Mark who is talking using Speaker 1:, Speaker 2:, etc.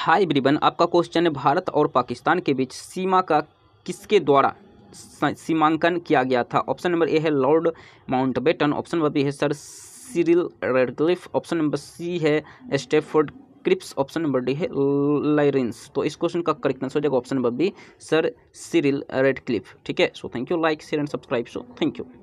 Speaker 1: हाय ब्रिबन आपका क्वेश्चन है भारत और पाकिस्तान के बीच सीमा का किसके द्वारा सीमांकन किया गया था ऑप्शन नंबर ए है lord Mountbatten option number B है sir Cyril Radcliffe option number C है Stafford Cripps option number D है लाइरेंस तो इस क्वेश्चन का करेक्ट आंसर हो जाएगा option number B sir Cyril Radcliffe ठीक है so thank you like share and subscribe so thank you